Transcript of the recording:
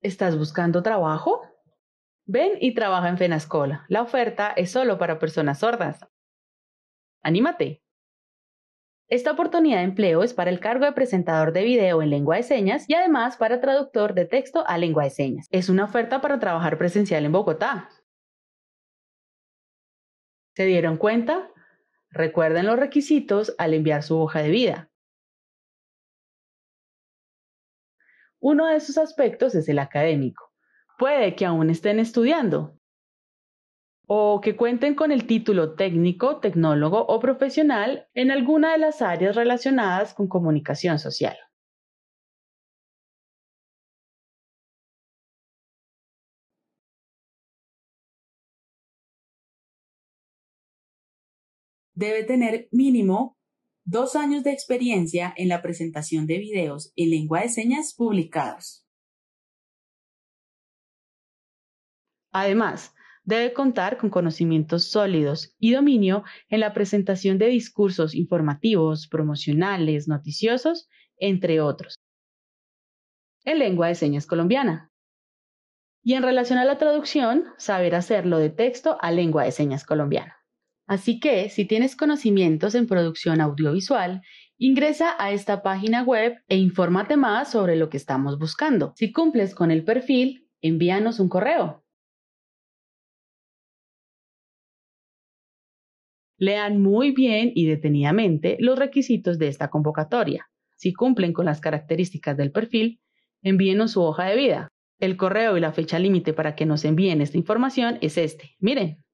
¿Estás buscando trabajo? Ven y trabaja en Fenascola. La oferta es solo para personas sordas. ¡Anímate! Esta oportunidad de empleo es para el cargo de presentador de video en lengua de señas y además para traductor de texto a lengua de señas. Es una oferta para trabajar presencial en Bogotá. ¿Se dieron cuenta? Recuerden los requisitos al enviar su hoja de vida. Uno de esos aspectos es el académico. Puede que aún estén estudiando o que cuenten con el título técnico, tecnólogo o profesional en alguna de las áreas relacionadas con comunicación social. debe tener mínimo dos años de experiencia en la presentación de videos en lengua de señas publicados. Además, debe contar con conocimientos sólidos y dominio en la presentación de discursos informativos, promocionales, noticiosos, entre otros. En lengua de señas colombiana. Y en relación a la traducción, saber hacerlo de texto a lengua de señas colombiana. Así que, si tienes conocimientos en producción audiovisual, ingresa a esta página web e infórmate más sobre lo que estamos buscando. Si cumples con el perfil, envíanos un correo. Lean muy bien y detenidamente los requisitos de esta convocatoria. Si cumplen con las características del perfil, envíenos su hoja de vida. El correo y la fecha límite para que nos envíen esta información es este. Miren.